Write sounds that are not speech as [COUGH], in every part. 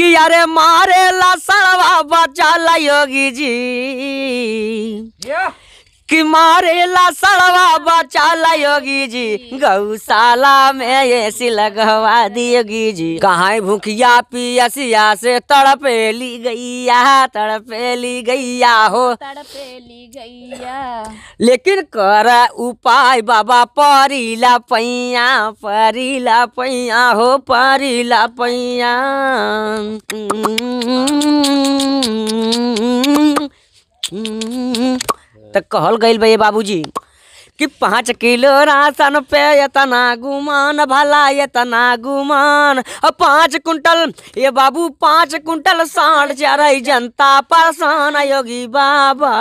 कि अरे मारे ला सड़वा बचा ला जी yeah. कि मारेला सड़वा बचा योगी जी गौशाला में ऐसी लगवा दी योगी जी कहा भूखिया पियासिया से तड़पेली गैया तड़पेली गैया हो तड़पेली गैया लेकिन कर उपाय बाबा परीला पैया परीला पैया हो परीला पैया Mm-hmm. तो कहल गई बाबू बाबूजी कि पाँच किलो राशन पे इतना गुमान भला इतना गुमान और पाँच कुंटल ये बाबू पाँच कुंटल साढ़ जा रही जनता परेशान योगी बाबा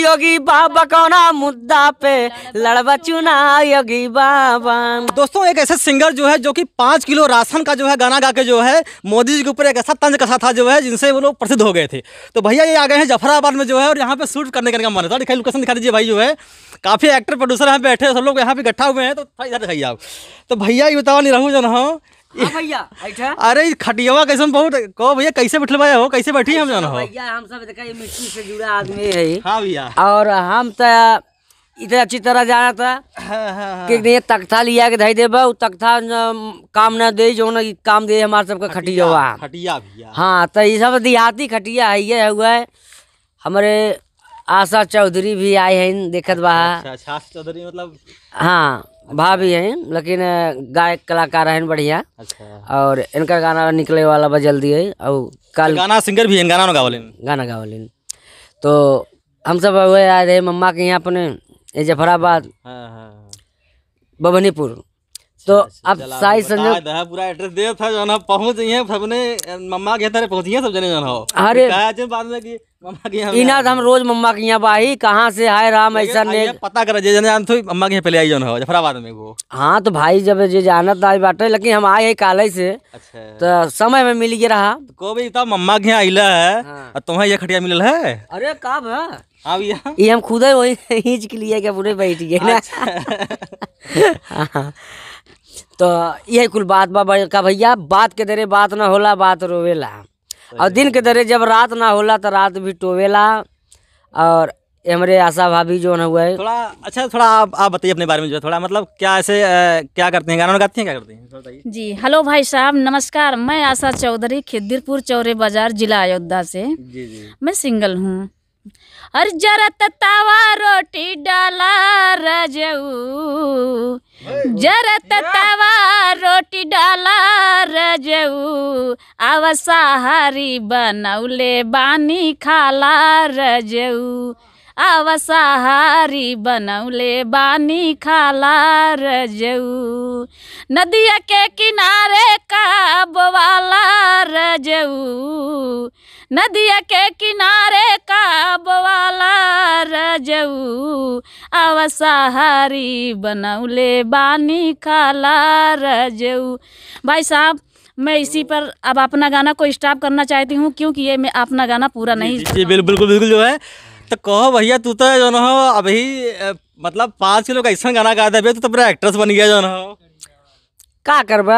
योगी बाबा कौना मुद्दा पे लड़वा चुना योगी बाबा दोस्तों एक ऐसे सिंगर जो है जो कि पाँच किलो राशन का जो है गाना गा के जो है मोदी जी के ऊपर एक ऐसा तंज कसा था जो है जिनसे वो लोग प्रसिद्ध हो गए थे तो भैया ये आ गए हैं जफराबाद में जो है और यहाँ पे शूट करने का मन था दिखाई लोकेशन दिखा दीजिए भाई जो है काफ़ी एक्टर प्रोड्यूसर यहाँ बैठे सब लोग यहाँ पे इकट्ठा हुए हैं तो इधर भैया तो भैया ये बताओ नहीं रहूँ जो ना भैया अरे खटियवा कैसे बहुत कहो भैया कैसे बैठलवाए हो कैसे बैठी हम जो भैया हम सब मिट्टी से जुड़ा आदमी है हाँ भैया और हम तो इधर अच्छी तरह जा रहा था हाँ, हाँ, हाँ। कि ये तख्ता लिया के धई देबा तख्ता काम ना दे जो ना काम दे हमारे सबका खटिया खटिया भैया हाँ तो ये सब देहाती खटिया है ये हुआ है हमारे आशा चौधरी भी आई है देखत बा अच्छा, अच्छा चौधरी मतलब हाँ अच्छा। भाभी है लेकिन गायक कलाकार है बढ़िया अच्छा और इनका गाना निकले वाला बा जल्दी है और कल अच्छा, गाना सिंगर भी है गाना गावलिन गाना गावलिन तो हम सब वह आए रहे मम्मा के यहाँ अपने जफराबाद हाँ, हाँ, हाँ। बबनीपुर तो अब साई संजय हाँ, पूरा एड्रेस दे था जो ना पहुंच गए सबने मम्मा के तरह पहुंच गए सब जने जाना हो अरे आज बाद में की मम्मा के यहां इनाद तो हम रोज मम्मा के यहां बाही कहां से हाय राम ऐसा ने पता कर जे जने जान तो मम्मा के यहां पहले आई जो हो जफराबाद में वो हां तो भाई जब जे जानत आई बाटे लेकिन हम आए है काले से अच्छा तो समय में मिल गया रहा को भी तो मम्मा के यहां आइला है हाँ। और तुम्हें ये खटिया मिलल है अरे का हां भैया ये हम खुद ही वही खींच के लिए के पूरे बैठ गए ना अच्छा। [LAUGHS] हाँ। तो यही कुल बात बा बड़का भैया बात के दरे बात ना होला बात रोवेला और दिन के दरे जब रात ना होला तो रात भी टोवेला और हमारे आशा भाभी जो हुआ है थोड़ा अच्छा थोड़ा आप आप बताइए अपने बारे में जो थोड़ा मतलब क्या ऐसे आ, क्या करते हैं गाना गाती हैं क्या करते हैं जी हेलो भाई साहब नमस्कार मैं आशा चौधरी खिद्दीरपुर चौरे बाजार जिला अयोध्या से जी जी मैं सिंगल हूँ जरत तवा रोटी डाला रजऊ जरत तवा रोटी डाला रजऊ आवसाहारी बनौले बानी खाला रजऊ आवसाहारी बनौले बानी खाला रजऊ नदिया के किनारे का वाला रजऊ नदिया के किनारे का वाला रजऊ आवसाहारी बनौले बानी खाला रजऊ भाई साहब मैं इसी पर अब अपना गाना को स्टॉप करना चाहती हूँ क्योंकि ये मैं अपना गाना पूरा नहीं बिल्कुल बिल्कुल जो है तो कहो भैया तू तो जो हो अभी मतलब पाँच किलो का ऐसा गाना गा दे तू तो पूरा एक्ट्रेस बन गया जो हो का करब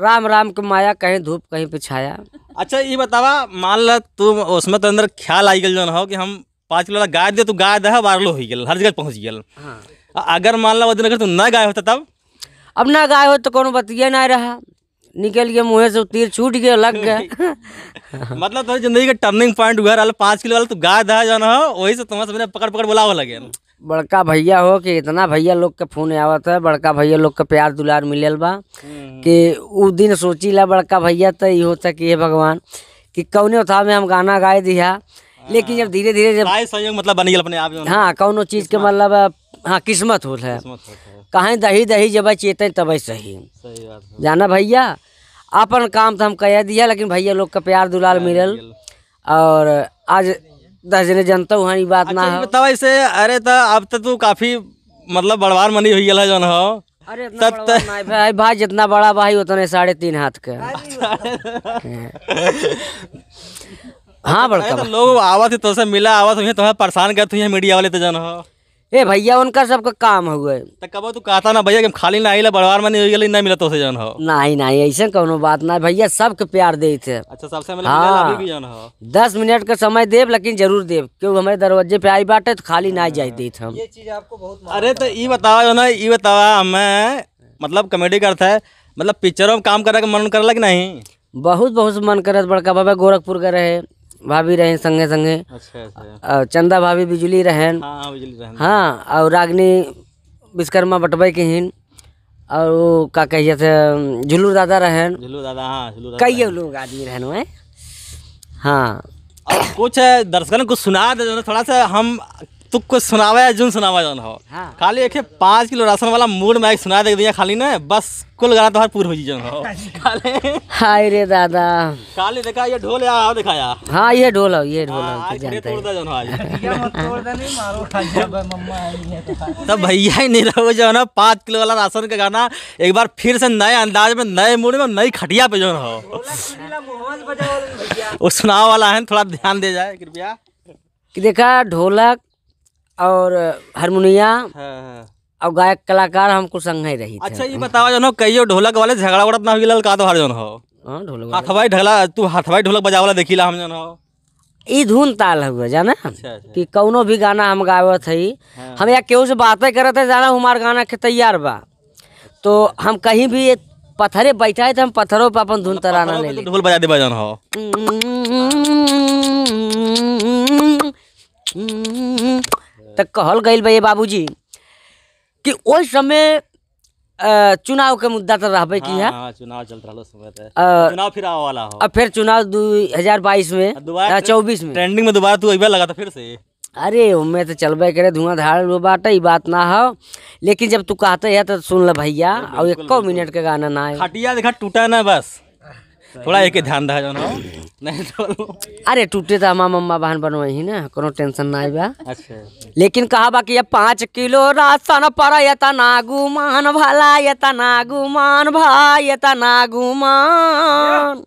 राम राम के माया कहीं धूप कहीं पे छाया अच्छा ये बतावा मान ला तू उसमें तो अंदर ख्याल आई गल जो हो कि हम पाँच किलो गाय दे तू तो गाय दह हाँ, बारलो हो गल हर जगह पहुँच गल हाँ। अगर मान लो वो दिन अगर तू ना गाय होता तब अब ना गाय हो तो कोनो बतिया ना रहा निकल गया मुँह से तीर छूट गया लग गया [LAUGHS] मतलब तुम्हारी जिंदगी का टर्निंग पॉइंट हुआ रहा पाँच किलो वाला तो गाय दहा जाना हो वही से तुम्हारे मैंने पकड़ पकड़ बुलावा लगे बड़का भैया हो कि इतना भैया लोग के फोन आवत है बड़का भैया लोग के प्यार दुलार मिलल बा हम्म। कि उ दिन सोची ला बड़का भैया तो ये होता कि हे भगवान कि कौने था में हम गाना गाए दिया हाँ। लेकिन जब धीरे धीरे जब संयोग मतलब बन गया अपने आप हाँ कौनो चीज़ के मतलब हाँ किस्मत होल है कहाँ दही दही जब चेतन तब सही, सही जाना भैया अपन काम तो हम कह दिया लेकिन भैया लोग का प्यार दुलाल मिलल और आज दस जने जनता हूँ अच्छा, ये बात ना हो तब ऐसे अरे तो अब तो तू काफी मतलब बड़वार मनी हुई है जौन हो अरे तब भाई तो- भाई, भाई जितना बड़ा भाई उतने साढ़े तीन हाथ के [LAUGHS] हाँ, अच्छा, हाँ तो बड़का तो लोग आवत तो से मिला आवा तुम्हें तुम्हें परेशान कर तुम्हें मीडिया वाले तो जन हो ए भैया उनका सबका काम हो गए कब तू कहता ना भैया कि खाली ना आइला बड़वार में नहीं ना मिला से जान हो नहीं नहीं ऐसे कोनो बात ना भैया सबके प्यार दे थे अच्छा सबसे मिला हाँ, भी जान हो दस मिनट का समय देव लेकिन जरूर देव क्यों हमारे दरवाजे पे आई बाटे तो खाली ना जाई हाँ। देत हम ये चीज आपको बहुत अरे तो ये बतावा जो ना ई बतावा हमें मतलब कॉमेडी करता है मतलब पिक्चरों में काम करे का मन कर कि नहीं बहुत बहुत मन करे बड़का बाबा गोरखपुर का रहे भाभी रहे संगे संगे अच्छा अच्छा और चंदा भाभी बिजली रहन हाँ, हाँ बिजली रहन हाँ और रागनी विश्वकर्मा बटबई के हिन और का कहिए थे झुल्लू दादा रहन झुल्लू दादा हाँ झुल्लू कई लोग आदमी रहन वह हाँ कुछ दर्शकन कुछ सुना दे थोड़ा सा हम तुमको सुनावा है जुन सुनावा जन हो हाँ। खाली एक पाँच किलो राशन वाला मूड में सुना दे दिया खाली ने बस कुल गाना तुम्हारा पूरा हो जी जन हो खाली हाय रे दादा खाली देखा ये ढोल या आओ दिखाया हाँ ये ढोल हो ये ढोल हाँ, तो हो जानते हैं जन आज तब भैया ही नहीं रहो जो ना पाँच किलो वाला राशन का गाना एक बार फिर से नए अंदाज में नए मूड में नई खटिया पे जो हो वो सुनाव वाला है थोड़ा ध्यान दे जाए कृपया कि देखा ढोलक और हारमोनिया हाँ, हाँ। और गायक कलाकार हमको संग ही रही अच्छा ये बताओ जो कहियो ढोलक वाले झगड़ा उड़ा ना हुई का तो हर जन हो हाँ, ढोलक हाथवाई ढोला तू हाथवाई ढोलक बजा बजावला देखिला हम जन हो ई धुन ताल हुआ जाना अच्छा, अच्छा। कि कौनो भी गाना हम गावत हई हम या केहू से बातें करत है जाना हमार गाना के तैयार बा तो हम कहीं भी पत्थरे बैठाए थे हम पत्थरों पर अपन धुन मतलब तराना ले तो ढोल बजा दे बजन हो तक कहल गए बा बाबू जी कि ओहि समय चुनाव के मुद्दा तो रहबे की हाँ, है हाँ, चुनाव चल रहा समय चुनाव फिर आवा वाला हो अब फिर चुनाव 2022 में दोबारा 24 में ट्रेंडिंग में दोबारा तू लगा था फिर से अरे उनमें तो चलबे करे धुआं धाड़ बाटे बात ना हो लेकिन जब तू कहते है तो सुन ल भैया और एक मिनट के गाना ना है खटिया देखा टूटा ना बस थोड़ा एक ध्यान दा जाना [COUGHS] नहीं तो अरे टूटे तो अम्मा मम्मा बहन बनो ही ना कोनो टेंशन ना बा अच्छा, अच्छा लेकिन कहा बाकी ये अब पाँच किलो राशन पर यतना नागुमान भला यतना गुमान भा यतना नागुमान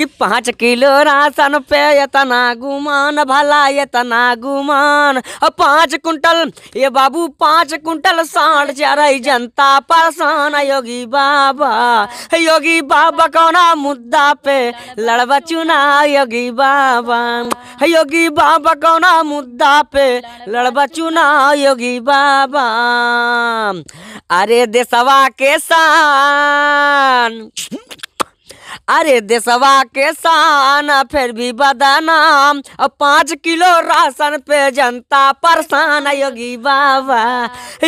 कि पाँच किलो राशन पे इतना गुमान भला इतना गुमान पाँच कुंटल ये बाबू पाँच कुंटल साठ जा रही जनता परेशान योगी बाबा योगी बाबा कौना मुद्दा पे लड़वा चुना योगी बाबा योगी बाबा कौना मुद्दा पे लड़वा चुना योगी बाबा अरे देसवा के सान अरे देशवा के शान फिर भी बदनाम पाँच किलो राशन पे जनता परेशान योगी बाबा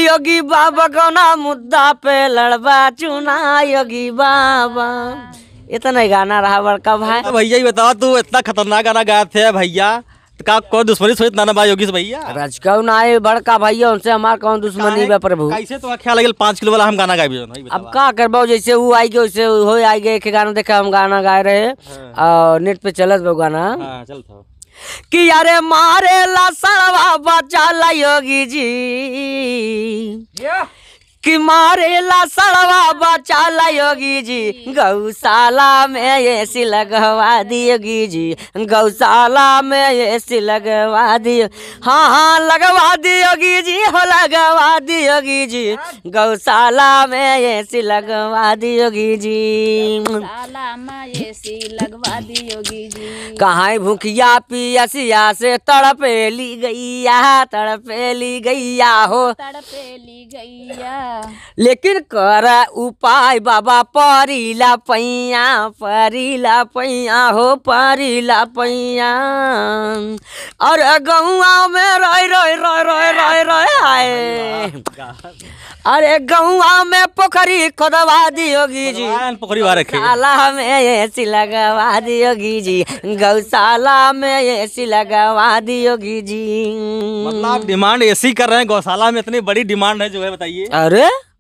योगी बाबा को ना मुद्दा पे लड़वा चुना योगी बाबा इतना गाना रहा बड़का हाँ, भाई भैया बताओ तू इतना खतरनाक गाना गाते हैं भैया का कौन दुश्मनी सोचित नाना भाई योगी भैया रजकौ कौन आए बड़का भैया उनसे हमार कौन दुश्मनी बा प्रभु कैसे तो ख्याल लगे पाँच किलो वाला हम गाना गाए अब का करबाओ जैसे वो आई गए वैसे हो आई गए एक गाना देखा हम गाना गाए रहे और हाँ। नेट पे चलत वो गाना हाँ, कि यारे मारे ला सरवा बचा ला योगी जी yeah. कि मारेला सड़वा बचाला योगी जी गौशाला में ऐसी लगवा दी योगी जी गौशाला में ऐसी लगवा दियो हाँ हाँ लगवा दी योगी जी हो लगवा दी योगी जी गौशाला में ऐसी लगवा दी योगी जी कहा भूखिया पियासिया से तड़पेली गैया तड़पेली गैया हो तड़पेली गैया लेकिन कर उपाय बाबा परिला पैया परिला पैया हो परिला पैया और गहुआ में रोय रोय रोय रोय रोय रोय आए अरे गहुआ में पोखरी खोदवा दियोगी जी पोखरी गौशाला में ऐसी लगवा दियोगी जी गौशाला में ऐसी लगवा दियोगी जी मतलब डिमांड ऐसी कर रहे हैं गौशाला में इतनी बड़ी डिमांड है जो है बताइए अरे अबे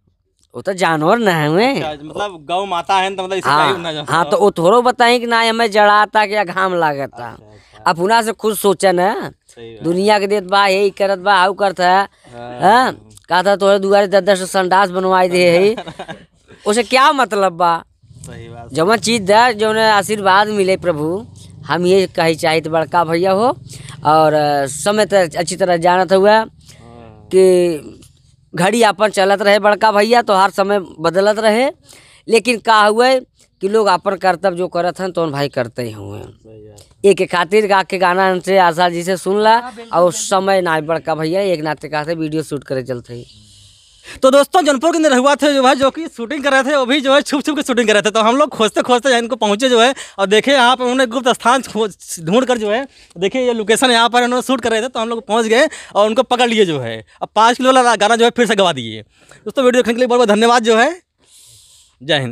वो तो जानवर न हुए अच्छा, मतलब गौ माता है तो मतलब इसे हाँ, ना हाँ तो वो थोड़ो बताए कि ना हमें जड़ाता क्या घाम लागता अच्छा, अपना अच्छा। से खुद सोचे न दुनिया के देत बा यही करत बा आउ करत है हाँ। हाँ, कहा था तोहरे दुआरे दस दस संडास बनवाई दे है [LAUGHS] उसे क्या मतलब बा जब चीज दे जो आशीर्वाद मिले प्रभु हम ये कही चाहिए बड़का भैया हो और समय अच्छी तरह जानत हुआ हाँ। कि घड़ी अपन चलत रहे बड़का भैया तो हर समय बदलत रहे लेकिन का हुए कि लोग अपन कर्तव्य जो करत हैं तो भाई करते ही हुए एक खातिर गा के गाना से आशा जी से सुन ला हाँ, और समय ना बड़का भैया एक नाते कहा वीडियो शूट करे चलते तो दोस्तों जौनपुर के अंदर हुआ थे जो है जो कि शूटिंग कर रहे थे वो भी जो है छुप छुप के शूटिंग कर रहे थे तो हम लोग खोजते खोजते इनको पहुँचे जो है और देखे यहाँ पर उन्होंने गुप्त स्थान ढूंढ कर जो है देखिए ये लोकेशन यहाँ पर उन्होंने शूट कर रहे थे तो हम लोग पहुँच गए और उनको पकड़ लिए जो है अब पाँच किलो वाला गाना जो है फिर से गवा दिए दोस्तों वीडियो देखने के लिए बहुत बहुत धन्यवाद जो है जय हिंद